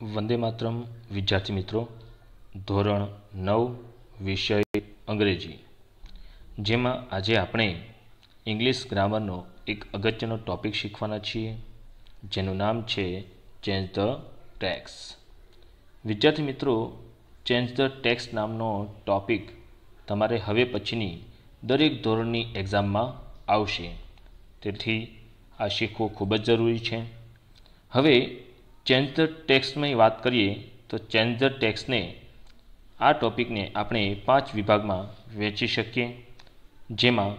વંદે માતરમ વિદ્યાર્થી મિત્રો ધોરણ નવ વિષય અંગ્રેજી જેમાં આજે આપણે ઇંગ્લિશ ગ્રામરનો એક અગત્યનો ટૉપિક શીખવાના છીએ જેનું નામ છે ચેન્જ ધ ટેક્સ વિદ્યાર્થી મિત્રો ચેન્જ ધ ટેક્સ નામનો ટૉપિક તમારે હવે પછીની દરેક ધોરણની એક્ઝામમાં આવશે તેથી આ શીખવું ખૂબ જ જરૂરી છે હવે ચેન્જર ધ વાત કરીએ તો ચેન્જર ધ ટેક્સને આ ટોપિકને આપણે પાંચ વિભાગમાં વહેંચી શકીએ જેમાં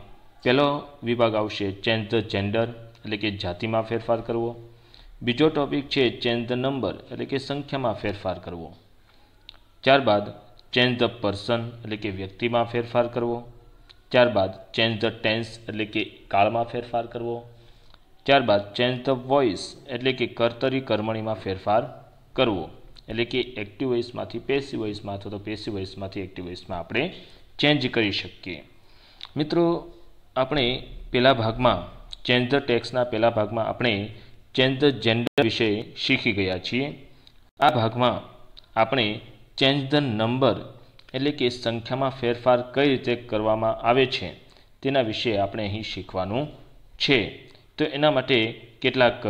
પહેલો વિભાગ આવશે ચેન્જ ધ જેન્ડર એટલે કે જાતિમાં ફેરફાર કરવો બીજો ટોપિક છે ચેન્જ ધ નંબર એટલે કે સંખ્યામાં ફેરફાર કરવો ત્યારબાદ ચેન્જ ધ પર્સન એટલે કે વ્યક્તિમાં ફેરફાર કરવો ત્યારબાદ ચેન્જ ધ ટેન્સ એટલે કે કાળમાં ફેરફાર કરવો ત્યારબાદ ચેન્જ ધ વોઇસ એટલે કે કર્તરી કર્મણીમાં ફેરફાર કરવો એટલે કે એક્ટિવ વોઇસમાંથી પેસિવ વોઇસમાં અથવા તો પેસિવ વોઇસમાંથી એક્ટિવ વોઇસમાં આપણે ચેન્જ કરી શકીએ મિત્રો આપણે પહેલા ભાગમાં ચેન્જ ધ ટેક્સના પહેલા ભાગમાં આપણે ચેન્જ ધ જેન્ડર વિશે શીખી ગયા છીએ આ ભાગમાં આપણે ચેન્જ ધ નંબર એટલે કે સંખ્યામાં ફેરફાર કઈ રીતે કરવામાં આવે છે તેના વિશે આપણે અહીં શીખવાનું છે તો એના માટે કેટલાક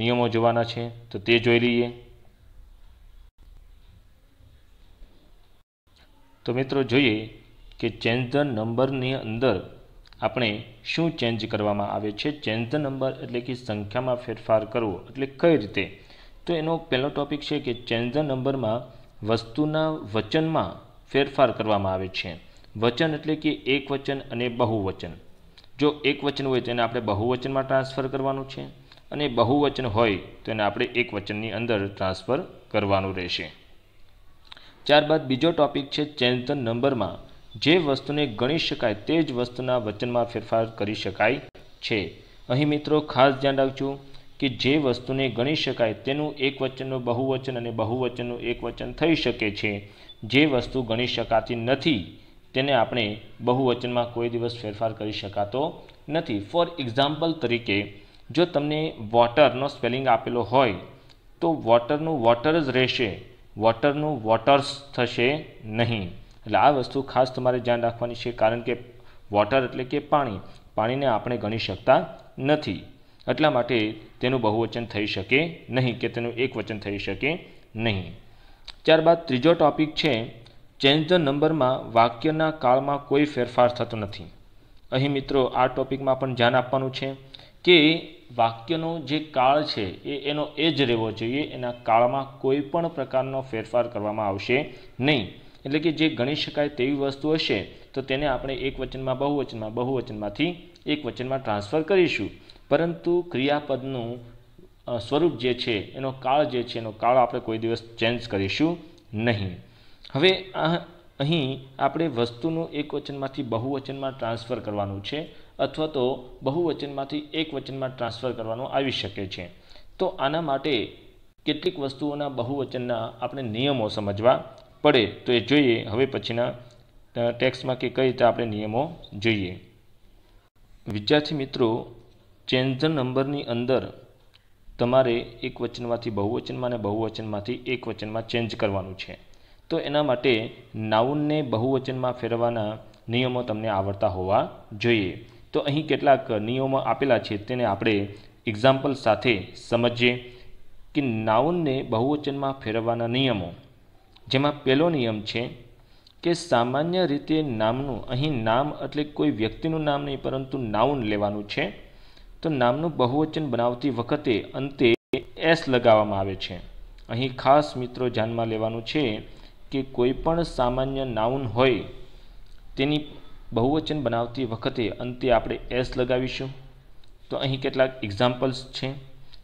નિયમો જોવાના છે તો તે જોઈ લઈએ તો મિત્રો જોઈએ કે ચેન્જ ધ નંબરની અંદર આપણે શું ચેન્જ કરવામાં આવે છે ચેન્જ ધ નંબર એટલે કે સંખ્યામાં ફેરફાર કરવો એટલે કઈ રીતે તો એનો પહેલો ટોપિક છે કે ચેન્જ ધ નંબરમાં વસ્તુના વચનમાં ફેરફાર કરવામાં આવે છે વચન એટલે કે એક વચન અને બહુવચન જો એક વચન હોય તો એને આપણે બહુવચનમાં ટ્રાન્સફર કરવાનું છે અને બહુવચન હોય તો એને આપણે એક વચનની અંદર ટ્રાન્સફર કરવાનું રહેશે ત્યારબાદ બીજો ટોપિક છે ચેન્તન નંબરમાં જે વસ્તુને ગણી શકાય તે જ વસ્તુના વચનમાં ફેરફાર કરી શકાય છે અહીં મિત્રો ખાસ ધ્યાન રાખજો કે જે વસ્તુને ગણી શકાય તેનું એક વચનનું બહુવચન અને બહુવચનનું એક વચન થઈ શકે છે જે વસ્તુ ગણી શકાતી નથી તેને આપણે બહુવચનમાં કોઈ દિવસ ફેરફાર કરી શકાતો નથી ફોર એક્ઝામ્પલ તરીકે જો તમને વોટરનો સ્પેલિંગ આપેલો હોય તો વોટરનું વોટર જ રહેશે વોટરનું વોટર્સ થશે નહીં એટલે આ વસ્તુ ખાસ તમારે ધ્યાન રાખવાની છે કારણ કે વોટર એટલે કે પાણી પાણીને આપણે ગણી શકતા નથી એટલા માટે તેનું બહુવચન થઈ શકે નહીં કે તેનું એક વચન થઈ શકે નહીં ત્યારબાદ ત્રીજો ટૉપિક છે ચેન્જ ધ નંબરમાં વાક્યના કાળમાં કોઈ ફેરફાર થતો નથી અહીં મિત્રો આ ટોપિકમાં પણ ધ્યાન આપવાનું છે કે વાક્યનો જે કાળ છે એ એનો એ જ રહેવો જોઈએ એના કાળમાં કોઈ પણ પ્રકારનો ફેરફાર કરવામાં આવશે નહીં એટલે કે જે ગણી શકાય તેવી વસ્તુ હશે તો તેને આપણે એક વચનમાં બહુવચનમાં બહુવચનમાંથી એક વચનમાં ટ્રાન્સફર કરીશું પરંતુ ક્રિયાપદનું સ્વરૂપ જે છે એનો કાળ જે છે એનો કાળ આપણે કોઈ દિવસ ચેન્જ કરીશું નહીં હવે અહીં આપણે વસ્તુનું એક વચનમાંથી બહુવચનમાં ટ્રાન્સફર કરવાનું છે અથવા તો બહુવચનમાંથી એક વચનમાં ટ્રાન્સફર કરવાનું આવી શકે છે તો આના માટે કેટલીક વસ્તુઓના બહુવચનના આપણે નિયમો સમજવા પડે તો એ જોઈએ હવે પછીના ટેક્સ્ટમાં કે કઈ રીતે આપણે નિયમો જોઈએ વિદ્યાર્થી મિત્રો ચેન્જ નંબરની અંદર તમારે એક વચનમાંથી બહુવચનમાં અને બહુવચનમાંથી એક વચનમાં ચેન્જ કરવાનું છે તો એના માટે નાઉનને બહુવચનમાં ફેરવાના નિયમો તમને આવડતા હોવા જોઈએ તો અહીં કેટલાક નિયમો આપેલા છે તેને આપણે એક્ઝામ્પલ સાથે સમજીએ કે નાઉનને બહુવચનમાં ફેરવવાના નિયમો જેમાં પહેલો નિયમ છે કે સામાન્ય રીતે નામનું અહીં નામ એટલે કોઈ વ્યક્તિનું નામ નહીં પરંતુ નાઉન લેવાનું છે તો નામનું બહુવચન બનાવતી વખતે અંતે એસ લગાવવામાં આવે છે અહીં ખાસ મિત્રો ધ્યાનમાં લેવાનું છે કે કોઈ પણ સામાન્ય નાઉન હોય તેની બહુવચન બનાવતી વખતે અંતે આપણે એસ લગાવીશું તો અહીં કેટલાક એક્ઝામ્પલ્સ છે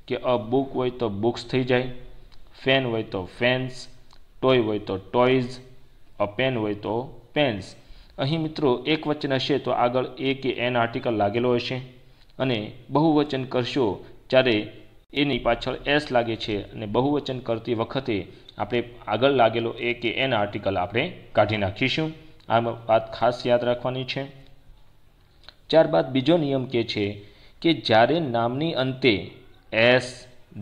કે અ બુક હોય તો બુક્સ થઈ જાય ફેન હોય તો ફેન્સ ટોય હોય તો ટોયઝ અ પેન હોય તો પેન્સ અહીં મિત્રો એક વચન હશે તો આગળ એ કે એન આર્ટિકલ લાગેલો હશે અને બહુવચન કરશો ત્યારે એની પાછળ એસ લાગે છે અને બહુવચન કરતી વખતે આપણે આગળ લાગેલો એ કે એન આર્ટિકલ આપણે કાઢી નાખીશું આ વાત ખાસ યાદ રાખવાની છે ત્યારબાદ બીજો નિયમ કે છે કે જ્યારે નામની અંતે S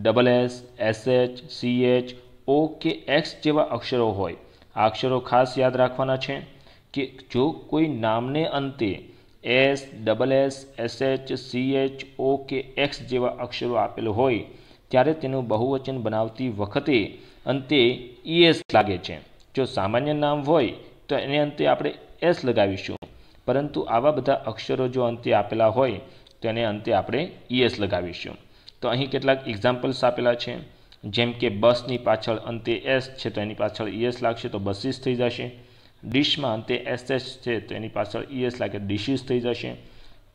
double S SH CH O કે એક્સ જેવા અક્ષરો હોય આ અક્ષરો ખાસ યાદ રાખવાના છે કે જો કોઈ નામને અંતે S double S SH CH O કે એક્સ જેવા અક્ષરો આપેલ હોય ત્યારે તેનું બહુવચન બનાવતી વખતે અંતે ઈએસ e લાગે છે જો સામાન્ય નામ હોય તો એને અંતે આપણે એસ લગાવીશું પરંતુ આવા બધા અક્ષરો જો અંતે આપેલા હોય તો એને અંતે આપણે ઈએસ e લગાવીશું તો અહીં કેટલાક એક્ઝામ્પલ્સ આપેલા છે જેમ કે બસની પાછળ અંતે એસ છે તો એની પાછળ ઈએસ e લાગશે તો બસીસ થઈ જશે ડિશમાં અંતે એસ એસ છે તો એની પાછળ ઈએસ લાગે ડિશિસ થઈ જશે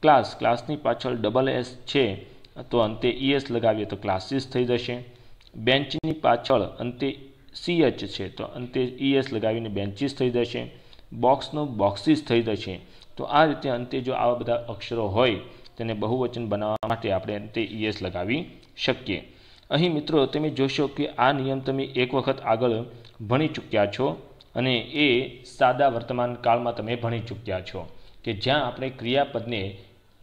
ક્લાસ ક્લાસની પાછળ ડબલ એસ છે તો અંતે ઈએસ લગાવીએ તો ક્લાસીસ થઈ જશે બેન્ચની પાછળ અંતે સી એચ છે તો અંતે ઈએસ e લગાવીને બેન્ચીસ થઈ જશે બોક્સનો બોક્સીસ થઈ જશે તો આ રીતે અંતે જો આવા બધા અક્ષરો હોય તેને બહુવચન બનાવવા માટે આપણે અંતે ઈએસ e લગાવી શકીએ અહીં મિત્રો તમે જોશો કે આ નિયમ તમે એક વખત આગળ ભણી ચૂક્યા છો અને એ સાદા વર્તમાન કાળમાં તમે ભણી ચૂક્યા છો કે જ્યાં આપણે ક્રિયાપદને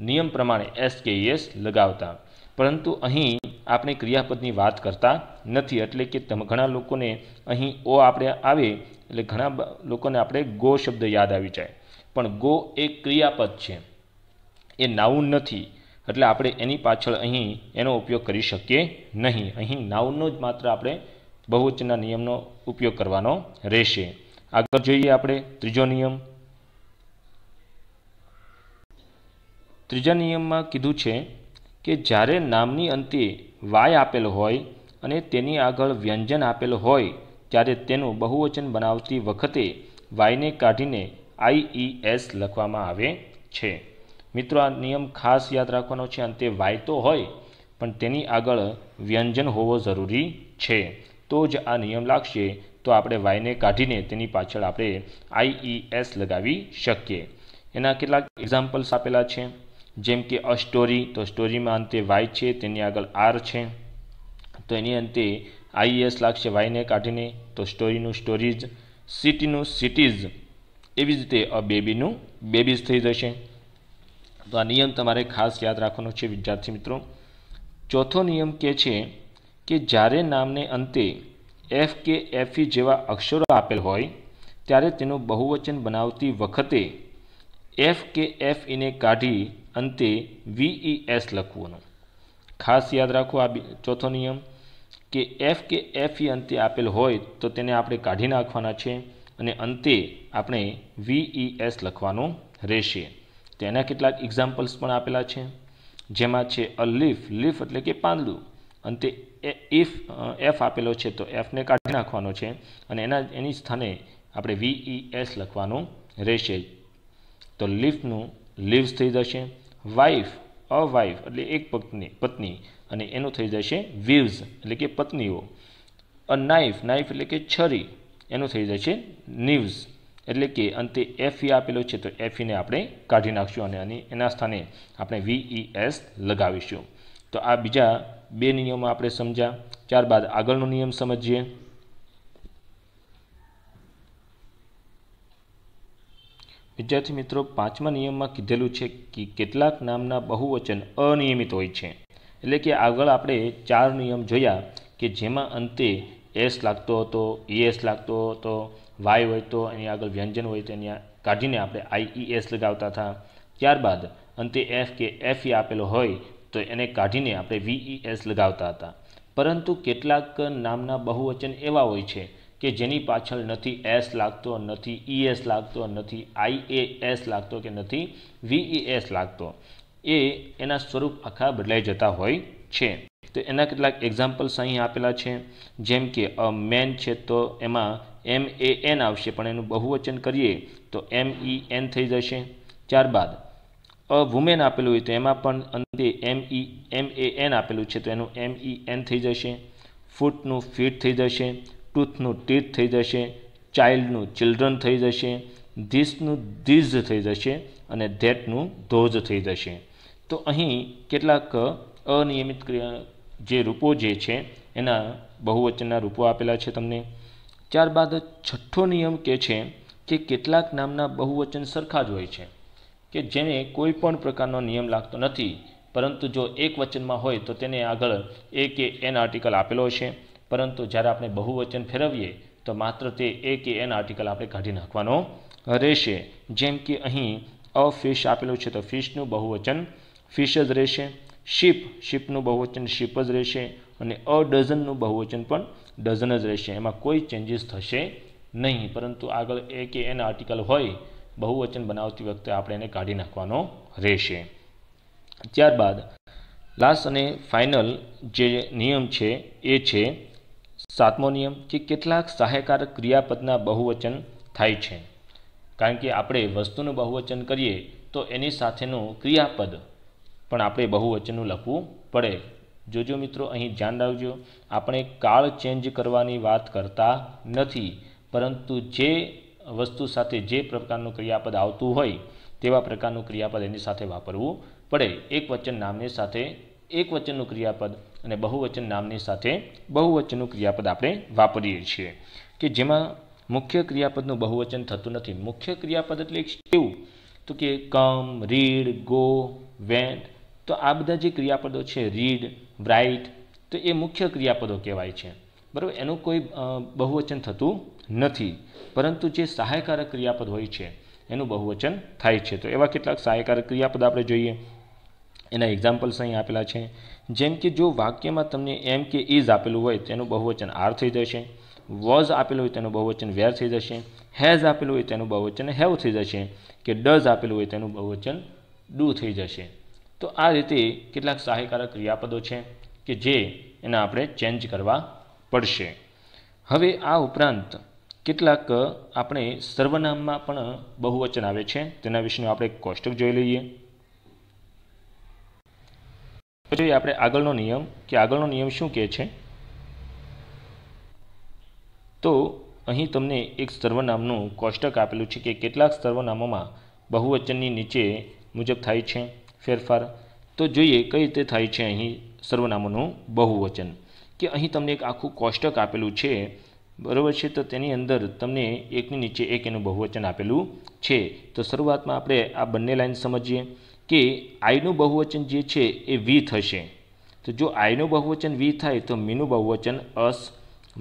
નિયમ પ્રમાણે એસ કે ઈ એસ લગાવતા પરંતુ અહીં આપણે ક્રિયાપદની વાત કરતા નથી એટલે કે ઘણા લોકોને અહીં ઓ આપણે આવે એટલે ઘણા લોકોને આપણે ગો શબ્દ યાદ આવી જાય પણ ગો એ ક્રિયાપદ છે એ નાઉન નથી એટલે આપણે એની પાછળ અહીં એનો ઉપયોગ કરી શકીએ નહીં અહીં નાઉનનો જ માત્ર આપણે બહુવચનના નિયમનો ઉપયોગ કરવાનો રહેશે આગળ જોઈએ આપણે ત્રીજો નિયમ ત્રીજા નિયમમાં કીધું છે કે જ્યારે નામની અંતે વાય આપેલો હોય અને તેની આગળ વ્યંજન આપેલ હોય ત્યારે તેનું બહુવચન બનાવતી વખતે વાયને કાઢીને આઈઈએસ લખવામાં આવે છે મિત્રો આ નિયમ ખાસ યાદ રાખવાનો છે અંતે વાય તો હોય પણ તેની આગળ વ્યંજન હોવો જરૂરી છે તો જ આ નિયમ લાગશે તો આપણે વાયને કાઢીને તેની પાછળ આપણે આઈઈએસ લગાવી શકીએ એના કેટલાક એક્ઝામ્પલ્સ આપેલા છે જેમ કે અ સ્ટોરી તો સ્ટોરીમાં અંતે વાય છે તેની આગળ આર છે તો એની અંતે આઈએસ લાગશે વાયને કાઢીને તો સ્ટોરીનું સ્ટોરીઝ સિટીનું સિટીઝ એવી જ રીતે અ બેબીનું બેબીઝ થઈ જશે તો આ નિયમ તમારે ખાસ યાદ રાખવાનો છે વિદ્યાર્થી મિત્રો ચોથો નિયમ કે છે કે જ્યારે નામને અંતે એફ કે એફઈ જેવા અક્ષરો આપેલ હોય ત્યારે તેનું બહુવચન બનાવતી વખતે એફ કે એફ એને કાઢી અંતે એસ e લખવાનું ખાસ યાદ રાખો આ ચોથો નિયમ કે એફ કે એફ ઈ અંતે આપેલ હોય તો તેને આપણે કાઢી નાખવાના છે અને અંતે આપણે એસ e લખવાનું રહેશે તેના કેટલાક એક્ઝામ્પલ્સ પણ આપેલા છે જેમાં છે અ લીફ લીફ એટલે કે પાંદડું અંતે ઇફ એફ આપેલો છે તો એફને કાઢી નાખવાનો છે અને એના એની સ્થાને આપણે એસ e લખવાનું રહેશે તો લીફનું લીવ્સ થઈ જશે વાઇફ અ વાઇફ એટલે એક પત્ની પત્ની અને એનું થઈ જશે વીવ્સ એટલે કે પત્નીઓ અ નાઇફ નાઇફ એટલે કે છરી એનું થઈ જશે નીવ્સ એટલે કે અંતે એફ ઈ e આપેલો છે તો એફઈને e આપણે કાઢી નાખશું અને એના સ્થાને આપણે વીઈ એસ e લગાવીશું તો આ બીજા બે નિયમો આપણે સમજ્યા ત્યારબાદ આગળનો નિયમ સમજીએ વિદ્યાર્થી મિત્રો પાંચમા નિયમમાં કીધેલું છે કે કેટલાક નામના બહુવચન અનિયમિત હોય છે એટલે કે આગળ આપણે ચાર નિયમ જોયા કે જેમાં અંતે એસ લાગતો હતો ઈએસ લાગતો હતો વાય હોય તો એની આગળ વ્યંજન હોય તો એની કાઢીને આપણે આઈઈએસ લગાવતા હતા ત્યારબાદ અંતે એફ કે એફ ઈ આપેલો હોય તો એને કાઢીને આપણે વીઈએસ લગાવતા હતા પરંતુ કેટલાક નામના બહુવચન એવા હોય છે કે જેની પાછળ નથી એસ લાગતો નથી એસ લાગતો નથી આઈ એ એસ લાગતો કે નથી એસ લાગતો એ એના સ્વરૂપ આખા બદલાઈ જતા હોય છે તો એના કેટલાક એક્ઝામ્પલ્સ અહીં આપેલા છે જેમ કે અ મેન છે તો એમાં એમ એ એન આવશે પણ એનું બહુવચન કરીએ તો એમ ઈ એન થઈ જશે ત્યારબાદ અ વુમેન આપેલું હોય તો એમાં પણ અંતે એમ ઈ એમ એ એન આપેલું છે તો એનું એમ ઈ એન થઈ જશે ફૂટનું ફીટ થઈ જશે ટૂથનું ટીથ થઈ જશે ચાઇલ્ડનું ચિલ્ડ્રન થઈ જશે ધીસનું ધીઝ થઈ જશે અને ધેટનું ધોઝ થઈ જશે તો અહીં કેટલાક અનિયમિત ક્રિયા જે રૂપો જે છે એના બહુવચનના રૂપો આપેલા છે તમને ત્યારબાદ છઠ્ઠો નિયમ કે છે કે કેટલાક નામના બહુવચન સરખા જ હોય છે કે જેને કોઈ પણ પ્રકારનો નિયમ લાગતો નથી પરંતુ જો એક વચનમાં હોય તો તેને આગળ એ કે એન આર્ટિકલ આપેલો છે પરંતુ જ્યારે આપણે બહુવચન ફેરવીએ તો માત્ર તે એ કે એન આર્ટિકલ આપણે કાઢી નાખવાનો રહેશે જેમ કે અહીં અ ફિશ આપેલું છે તો ફિશનું બહુવચન ફિશ જ રહેશે શિપ શિપનું બહુવચન શિપ જ રહેશે અને અ ડઝનનું બહુવચન પણ ડઝન જ રહેશે એમાં કોઈ ચેન્જીસ થશે નહીં પરંતુ આગળ એ કે એન આર્ટિકલ હોય બહુવચન બનાવતી વખતે આપણે એને કાઢી નાખવાનો રહેશે ત્યારબાદ લાસ્ટ અને ફાઇનલ જે નિયમ છે એ છે સાતમો નિયમ કે કેટલાક સહાયકારક ક્રિયાપદના બહુવચન થાય છે કારણ કે આપણે વસ્તુનું બહુવચન કરીએ તો એની સાથેનું ક્રિયાપદ પણ આપણે બહુવચનનું લખવું પડે જોજો મિત્રો અહીં ધ્યાન રાખજો આપણે કાળ ચેન્જ કરવાની વાત કરતા નથી પરંતુ જે વસ્તુ સાથે જે પ્રકારનું ક્રિયાપદ આવતું હોય તેવા પ્રકારનું ક્રિયાપદ એની સાથે વાપરવું પડે એક વચન નામની સાથે એક વચનનું ક્રિયાપદ અને બહુવચન નામની સાથે બહુવચનનું ક્રિયાપદ આપણે વાપરીએ છીએ કે જેમાં મુખ્ય ક્રિયાપદનું બહુવચન થતું નથી મુખ્ય ક્રિયાપદ એટલે કેવું તો કે કમ રીડ ગો વેન્ટ તો આ બધા જે ક્રિયાપદો છે રીડ રાઇટ તો એ મુખ્ય ક્રિયાપદો કહેવાય છે બરાબર એનું કોઈ બહુવચન થતું નથી પરંતુ જે સહાયકારક ક્રિયાપદ હોય છે એનું બહુવચન થાય છે તો એવા કેટલાક સહાયકારક ક્રિયાપદ આપણે જોઈએ એના એક્ઝામ્પલ્સ અહીં આપેલા છે જેમ કે જો વાક્યમાં તમને એમ કે ઇઝ આપેલું હોય તેનું બહુવચન આર થઈ જશે વોઝ આપેલું હોય તેનું બહુવચન વેર થઈ જશે હેઝ આપેલું હોય તેનું બહુવચન હેવ થઈ જશે કે ડઝ આપેલું હોય તેનું બહુવચન ડુ થઈ જશે તો આ રીતે કેટલાક સહાયકારક ક્રિયાપદો છે કે જે એના આપણે ચેન્જ કરવા પડશે હવે આ ઉપરાંત કેટલાક આપણે સર્વનામમાં પણ બહુવચન આવે છે તેના વિશેનું આપણે કોષ્ટક જોઈ લઈએ જોઈએ આપણે આગળનો નિયમ કે આગળનો નિયમ શું કહે છે તો અહીં તમને એક સર્વનામનું કોષ્ટક આપેલું છે કે કેટલાક સર્વનામોમાં બહુવચનની નીચે મુજબ થાય છે ફેરફાર તો જોઈએ કઈ રીતે થાય છે અહીં સર્વનામોનું બહુવચન કે અહીં તમને એક આખું કોષ્ટક આપેલું છે બરાબર છે તો તેની અંદર તમને એકની નીચે એક એનું બહુવચન આપેલું છે તો શરૂઆતમાં આપણે આ બંને લાઈન સમજીએ કે આઈનું બહુવચન જે છે એ વી થશે તો જો આઈનું બહુવચન વી થાય તો મીનું બહુવચન અસ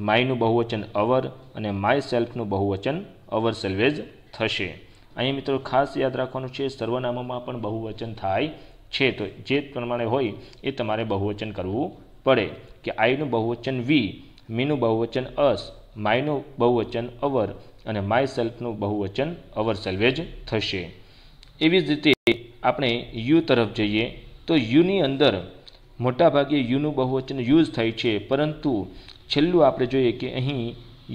માયનું બહુવચન અવર અને માય સેલ્ફનું બહુવચન અવર સેલ્વેજ થશે અહીં મિત્રો ખાસ યાદ રાખવાનું છે સર્વનામોમાં પણ બહુવચન થાય છે તો જે પ્રમાણે હોય એ તમારે બહુવચન કરવું પડે કે આઈનું બહુવચન વી મીનું બહુવચન અસ માયનું બહુવચન અવર અને માય સેલ્ફનું બહુવચન અવર સેલ્વેજ થશે એવી જ રીતે આપણે યુ તરફ જઈએ તો યુની અંદર મોટાભાગે યુનું બહુવચન યુઝ થાય છે પરંતુ છેલ્લું આપણે જોઈએ કે અહીં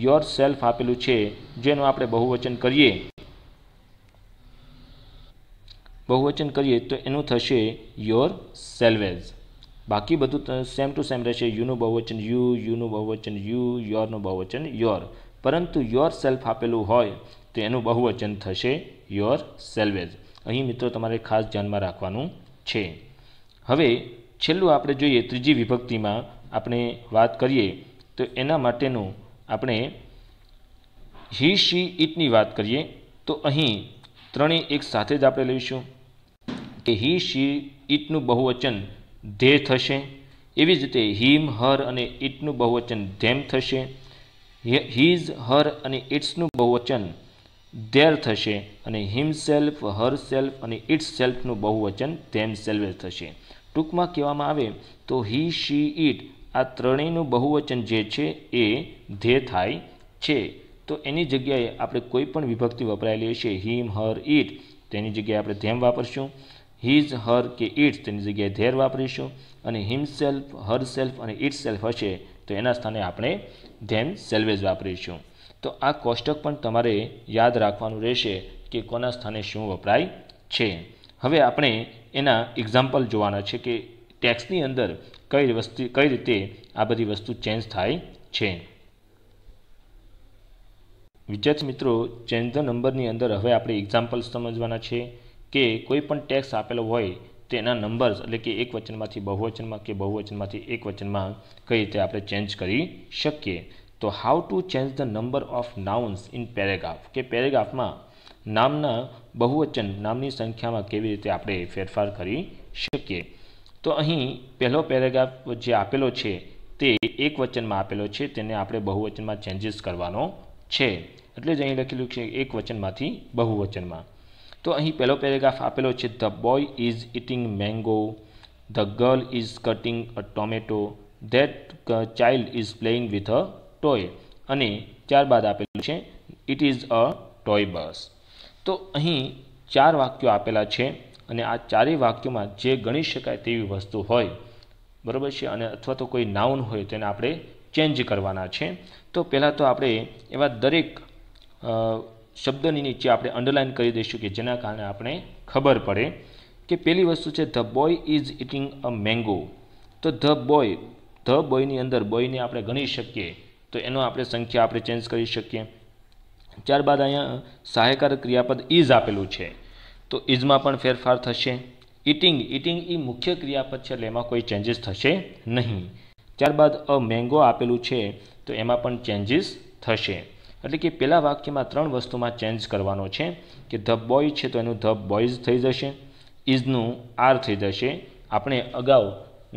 યોર સેલ્ફ આપેલું છે જેનું આપણે બહુવચન કરીએ બહુવચન કરીએ તો એનું થશે યોર સેલ્વેઝ બાકી બધું સેમ ટુ સેમ રહેશે યુનું બહુવચન યુ યુનું બહુવચન યુ યોરનું બહુવચન યોર પરંતુ યોર સેલ્ફ આપેલું હોય તો એનું બહુવચન થશે યોર સેલ્વેઝ અહીં મિત્રો તમારે ખાસ ધ્યાનમાં રાખવાનું છે હવે છેલ્લું આપણે જોઈએ ત્રીજી વિભક્તિમાં આપણે વાત કરીએ તો એના માટેનું આપણે હી શી ઇટની વાત કરીએ તો અહીં ત્રણેય એક સાથે જ આપણે લઈશું કે હી શી ઇટનું બહુવચન ધે થશે એવી જ રીતે હિમ હર અને ઇટનું બહુવચન ધેમ થશે હિઝ હર અને ઇટ્સનું બહુવચન ધેર થશે અને હિમ સેલ્ફ હર સેલ્ફ અને ઇટ્સ સેલ્ફનું બહુવચન ધેમ સેલ્ફ થશે ટૂંકમાં કહેવામાં આવે તો હી શી ઇટ આ ત્રણેયનું બહુવચન જે છે એ ધે થાય છે તો એની જગ્યાએ આપણે કોઈ પણ વિભક્તિ વપરાયેલી હશે હિમ હર ઇટ તેની જગ્યાએ આપણે ધેમ વાપરીશું હિઝ હર કે ઇટ્સ તેની જગ્યાએ ધેર વાપરીશું અને હિમ સેલ્ફ હર સેલ્ફ અને ઇટ્સ સેલ્ફ હશે તો એના સ્થાને આપણે ધેમ સેલ્વેજ વાપરીશું તો આ કોષ્ટક પણ તમારે યાદ રાખવાનું રહેશે કે કોના સ્થાને શું વપરાય છે હવે આપણે એના એક્ઝામ્પલ જોવાના છે કે ટેક્સની અંદર કઈ વસ્તુ કઈ રીતે આ બધી વસ્તુ ચેન્જ થાય છે વિદ્યાર્થી મિત્રો ચેન્જ ધ નંબરની અંદર હવે આપણે એક્ઝામ્પલ સમજવાના છે કે કોઈ પણ ટેક્સ આપેલો હોય તેના નંબર્સ એટલે કે એક વચનમાંથી બહુવચનમાં કે બહુવચનમાંથી એક વચનમાં કઈ રીતે આપણે ચેન્જ કરી શકીએ તો how to change the number of nouns in paragraph કે પેરેગ્રાફમાં નામના બહુવચન નામની સંખ્યામાં કેવી રીતે આપણે ફેરફાર કરી શકીએ તો અહીં પહેલો પેરેગ્રાફ જે આપેલો છે તે એક વચનમાં આપેલો છે તેને આપણે બહુવચનમાં ચેન્જીસ કરવાનો છે એટલે જ અહીં લખેલું છે એક વચનમાંથી બહુવચનમાં તો અહીં પહેલો પેરેગ્રાફ આપેલો છે the boy is eating mango the girl is cutting a tomato that child is playing with a toy અને ત્યારબાદ આપેલું છે ઇટ ઇઝ અ ટોય બસ તો અહીં ચાર વાક્યો આપેલા છે અને આ ચારેય વાક્યોમાં જે ગણી શકાય તેવી વસ્તુ હોય બરાબર છે અને અથવા તો કોઈ નાઉન હોય તેને આપણે ચેન્જ કરવાના છે તો પહેલાં તો આપણે એવા દરેક શબ્દની નીચે આપણે અંડરલાઇન કરી દઈશું કે જેના કારણે આપણે ખબર પડે કે પહેલી વસ્તુ છે the boy is eating a mango તો ધ બોય ધ બોયની અંદર બોયને આપણે ગણી શકીએ તો એનો આપણે સંખ્યા આપણે ચેન્જ કરી શકીએ ત્યારબાદ અહીંયા સહાયકાર ક્રિયાપદ ઇઝ આપેલું છે તો ઇઝમાં પણ ફેરફાર થશે ઇટિંગ ઇટિંગ એ મુખ્ય ક્રિયાપદ છે એટલે એમાં કોઈ ચેન્જીસ થશે નહીં ત્યારબાદ અ મેંગો આપેલું છે તો એમાં પણ ચેન્જીસ થશે એટલે કે પહેલાં વાક્યમાં ત્રણ વસ્તુમાં ચેન્જ કરવાનો છે કે ધ બોય છે તો એનું ધ બોયઝ થઈ જશે ઇઝનું આર થઈ જશે આપણે અગાઉ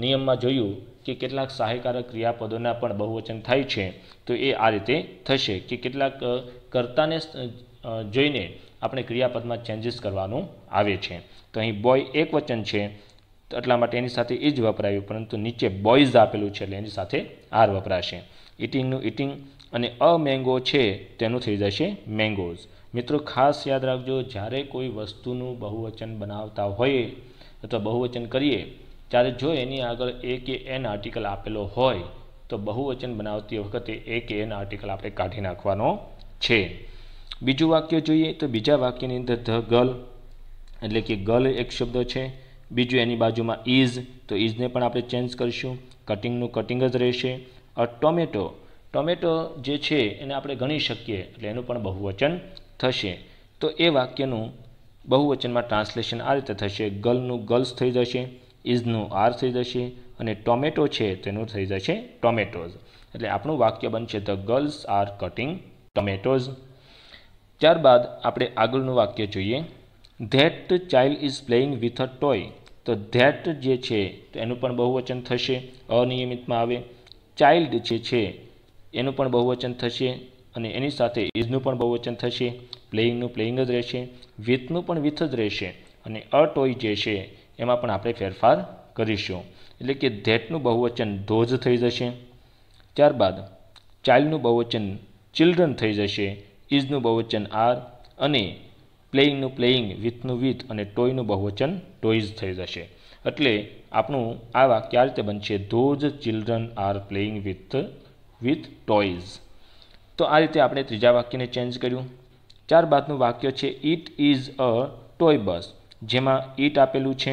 નિયમમાં જોયું કે કેટલાક સહાયકારક ક્રિયાપદોના પણ બહુવચન થાય છે તો એ આ રીતે થશે કે કેટલાક કર્તાને જોઈને આપણે ક્રિયાપદમાં ચેન્જીસ કરવાનું આવે છે તો અહીં બોય એક વચન છે એટલા માટે એની સાથે એ જ વપરાયું પરંતુ નીચે બોયઝ આપેલું છે એટલે એની સાથે આર વપરાશે ઇટિંગનું ઇટિંગ અને અ મેંગો છે તેનું થઈ જશે મેંગોઝ મિત્રો ખાસ યાદ રાખજો જ્યારે કોઈ વસ્તુનું બહુવચન બનાવતા હોઈએ અથવા બહુવચન કરીએ ત્યારે જો એની આગળ એ કે એન આર્ટિકલ આપેલો હોય તો બહુવચન બનાવતી વખતે એ કે એન આર્ટિકલ આપણે કાઢી નાખવાનો છે બીજું વાક્ય જોઈએ તો બીજા વાક્યની અંદર ધ ગર્લ એટલે કે ગર્લ એક શબ્દ છે બીજું એની બાજુમાં ઇઝ તો ઇઝને પણ આપણે ચેન્જ કરીશું કટિંગનું કટિંગ જ રહેશે અ ટોમેટો ટોમેટો જે છે એને આપણે ગણી શકીએ એટલે એનું પણ બહુવચન થશે તો એ વાક્યનું બહુવચનમાં ટ્રાન્સલેશન આ રીતે થશે ગર્લનું ગર્લ્સ થઈ જશે ઇઝનું આર થઈ જશે અને ટોમેટો છે તેનું થઈ જશે ટોમેટોઝ એટલે આપણું વાક્ય બનશે the girls are cutting tomatoes ત્યારબાદ આપણે આગળનું વાક્ય જોઈએ that child is playing with a toy તો ધેટ જે છે એનું પણ બહુવચન થશે અનિયમિતમાં આવે ચાઇલ્ડ જે છે એનું પણ બહુવચન થશે અને એની સાથે ઇઝનું પણ બહુવચન થશે પ્લેઇંગનું પ્લેઇંગ જ રહેશે વિથનું પણ વિથ જ રહેશે અને અ ટોય જે છે એમાં પણ આપણે ફેરફાર કરીશું એટલે કે ધેટનું બહુવચન ધોઝ થઈ જશે ત્યારબાદ ચાઇલ્ડનું બહુવચન ચિલ્ડ્રન થઈ જશે ઇઝનું બહુવચન આર અને પ્લેઇંગનું પ્લેઇંગ વિથનું વિથ અને ટોયનું બહુવચન ટોઈઝ થઈ જશે એટલે આપણું આ વાક્ય આ રીતે બનશે those children are playing with with toys તો આ રીતે આપણે ત્રીજા વાક્યને ચેન્જ કર્યું ચાર બાદનું વાક્ય છે it is a toy bus જેમાં ઈટ આપેલું છે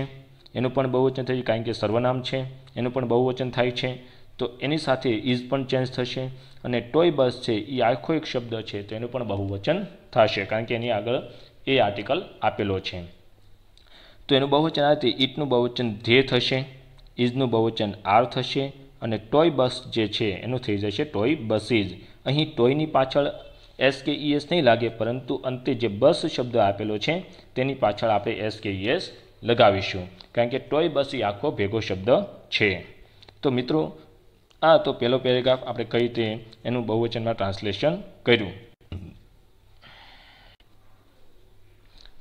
એનું પણ બહુવચન થશે કારણ કે સર્વનામ છે એનું પણ બહુવચન થાય છે તો એની સાથે ઇઝ પણ ચેન્જ થશે અને ટોય બસ છે એ આખો એક શબ્દ છે તો એનું પણ બહુવચન થશે કારણ કે એની આગળ એ આર્ટિકલ આપેલો છે તો એનું બહુવચન આ રીતે ઈટનું બહુવચન ધ્યેય થશે ઇઝનું બહુવચન આર થશે અને ટોય બસ જે છે એનું થઈ જશે ટોય બસીઝ અહીં ટોયની પાછળ એસ કે ઈએસ નહીં લાગે પરંતુ અંતે જે બસ શબ્દ આપેલો છે તેની પાછળ આપણે એસ કે ઈએસ લગાવીશું કારણ કે ટોય બસ એ આખો ભેગો શબ્દ છે તો મિત્રો આ તો પહેલો પેરેગ્રાફ આપણે કઈ રીતે એનું બહુવચનમાં ટ્રાન્સલેશન કર્યું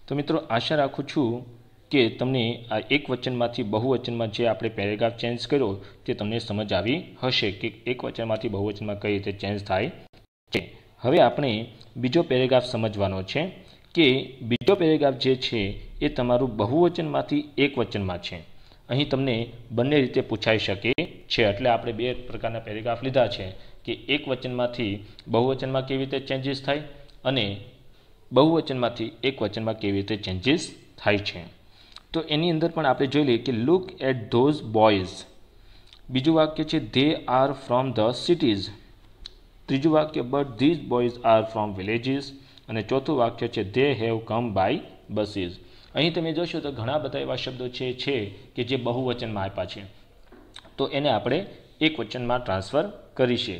તો મિત્રો આશા રાખું છું કે તમને આ એક વચનમાંથી બહુવચનમાં જે આપણે પેરેગ્રાફ ચેન્જ કર્યો તે તમને સમજ આવી હશે કે એક વચનમાંથી બહુવચનમાં કઈ રીતે ચેન્જ થાય છે હવે આપણે બીજો પેરેગ્રાફ સમજવાનો છે કે બીજો પેરેગ્રાફ જે છે એ તમારું બહુવચનમાંથી એક વચનમાં છે અહીં તમને બંને રીતે પૂછાઈ શકે છે એટલે આપણે બે પ્રકારના પેરેગ્રાફ લીધા છે કે એક વચનમાંથી બહુવચનમાં કેવી રીતે ચેન્જીસ થાય અને બહુવચનમાંથી એક વચનમાં કેવી રીતે ચેન્જીસ થાય છે તો એની અંદર પણ આપણે જોઈ લઈએ કે લુક એટ ધોઝ બોયઝ બીજું વાક્ય છે they are from the cities ત્રીજું વાક્ય but these boys are from villages અને ચોથું વાક્ય છે they have come by buses અહીં તમે જોશો તો ઘણા બધા એવા શબ્દો છે કે જે બહુવચનમાં આપ્યા છે તો એને આપણે એક વચનમાં ટ્રાન્સફર કરી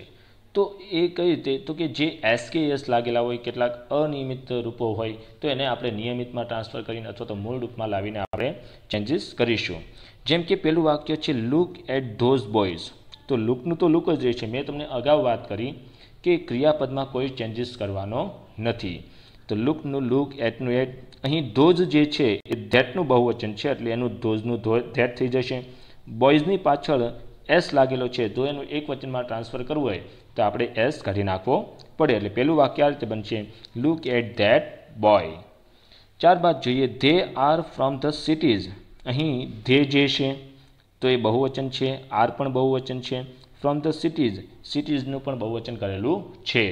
તો એ કઈ રીતે તો કે જે એસકેએસ લાગેલા હોય કેટલાક અનિયમિત રૂપો હોય તો એને આપણે નિયમિતમાં ટ્રાન્સફર કરીને અથવા તો મૂળ રૂપમાં લાવીને આપણે ચેન્જીસ કરીશું જેમ કે પેલું વાક્ય છે લુક એટ ધોઝ બોયઝ તો લુકનું તો લુક જ રહે છે મેં તમને અગાઉ વાત કરી કે ક્રિયાપદમાં કોઈ ચેન્જીસ કરવાનો નથી તો લુકનું લુક એટનું એટ અહીં ધોઝ જે છે એ ધેટનું બહુવચન છે એટલે એનું ધોઝનું ધેટ થઈ જશે બોયઝની પાછળ એસ લાગેલો છે તો એનું એક વચનમાં ટ્રાન્સફર કરવું હોય તો આપણે એસ કાઢી નાખવો પડે એટલે પહેલું વાક્ય આ રીતે બનશે લુક એટ ધેટ બોય ત્યારબાદ જોઈએ they are from the cities અહીં ધે જે છે તો એ બહુવચન છે આર પણ બહુવચન છે ફ્રોમ ધ સિટીઝ સિટીઝનું પણ બહુવચન કરેલું છે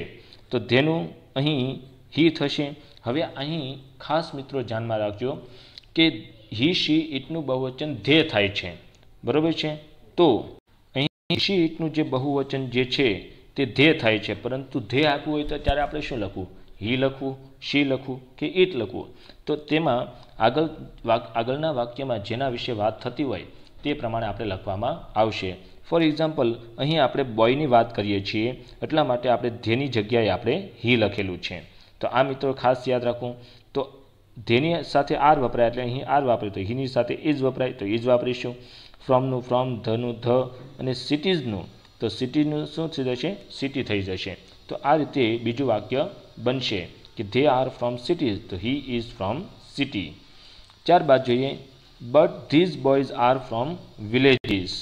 તો તેનું અહીં હી થશે હવે અહીં ખાસ મિત્રો ધ્યાનમાં રાખજો કે હી શી ઇટનું બહુવચન ધે થાય છે બરાબર છે તો અહીં શી ઇટનું જે બહુવચન જે છે તે ધે થાય છે પરંતુ ધે આપવું હોય તો ત્યારે આપણે શું લખવું હી લખવું શી લખવું કે ઇટ લખવું તો તેમાં આગળ આગળના વાક્યમાં જેના વિશે વાત થતી હોય તે પ્રમાણે આપણે લખવામાં આવશે ફોર એક્ઝામ્પલ અહીં આપણે બોયની વાત કરીએ છીએ એટલા માટે આપણે ધ્યેની જગ્યાએ આપણે હી લખેલું છે તો આ મિત્રો ખાસ યાદ રાખું તો ધ્યેની સાથે આર વપરાય એટલે અહીં આર વાપર્યું તો હીની સાથે ઇઝ વપરાય તો ઇઝ વાપરીશું ફ્રોમનું ફ્રોમ ધનું ધ અને સિટીઝનું તો સિટીનું શું થઈ જશે સિટી થઈ જશે તો આ રીતે બીજું વાક્ય બનશે કે ધે આર ફ્રોમ સિટીઝ તો હી ઇઝ ફ્રોમ સિટી ત્યારબાદ જોઈએ but these boys are from villages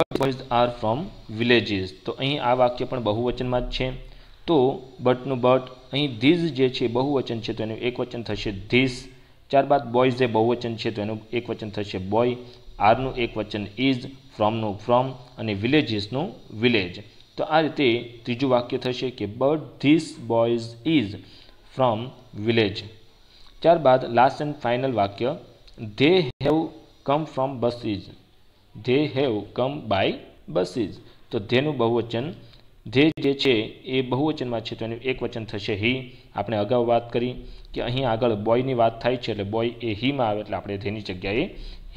but boys are from villages તો અહીં આ વાક્ય પણ બહુવચનમાં જ છે તો બટનું બટ અહીં ધીઝ જે છે બહુવચન છે તો એનું એકવચન થશે ધીસ ત્યારબાદ બોયઝ જે બહુવચન છે તો એનું એકવચન થશે બોય આરનું એકવચન ઇઝ ફ્રોમનું ફ્રોમ અને વિલેજીસનું વિલેજ તો આ રીતે ત્રીજું વાક્ય થશે કે but this boys is from village ત્યારબાદ લાસ્ટ એન્ડ ફાઇનલ વાક્ય they have come from bus buses they have come by buses તો ધેનું બહુવચન ધે જે છે એ બહુવચનમાં છે તો એનું એક વચન થશે હી આપણે અગાઉ વાત કરી કે અહીં આગળ બોયની વાત થાય છે એટલે બોય એ હીમાં આવે એટલે આપણે ધેની જગ્યાએ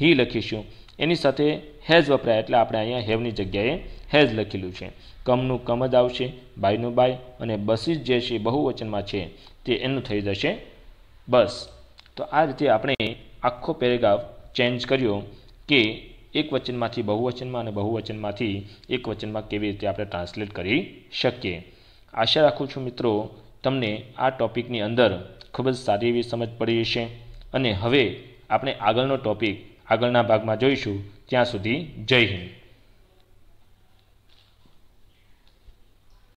હી લખીશું એની સાથે હેઝ વપરાય એટલે આપણે અહીંયા હેવની જગ્યાએ હેઝ લખેલું છે કમનું કમ જ આવશે બાયનું બાય અને બસીસ જે છે બહુવચનમાં છે તે એનું થઈ જશે બસ તો આ રીતે આપણે આખો પેરેગ્રાફ ચેન્જ કર્યો કે એક વચનમાંથી બહુવચનમાં અને બહુવચનમાંથી એક વચનમાં કેવી રીતે આપણે ટ્રાન્સલેટ કરી શકીએ આશા રાખું છું મિત્રો તમને આ ટૉપિકની અંદર ખૂબ જ સારી એવી સમજ પડી હશે અને હવે આપણે આગળનો ટૉપિક આગળના ભાગમાં જોઈશું ત્યાં સુધી જય હિન્દ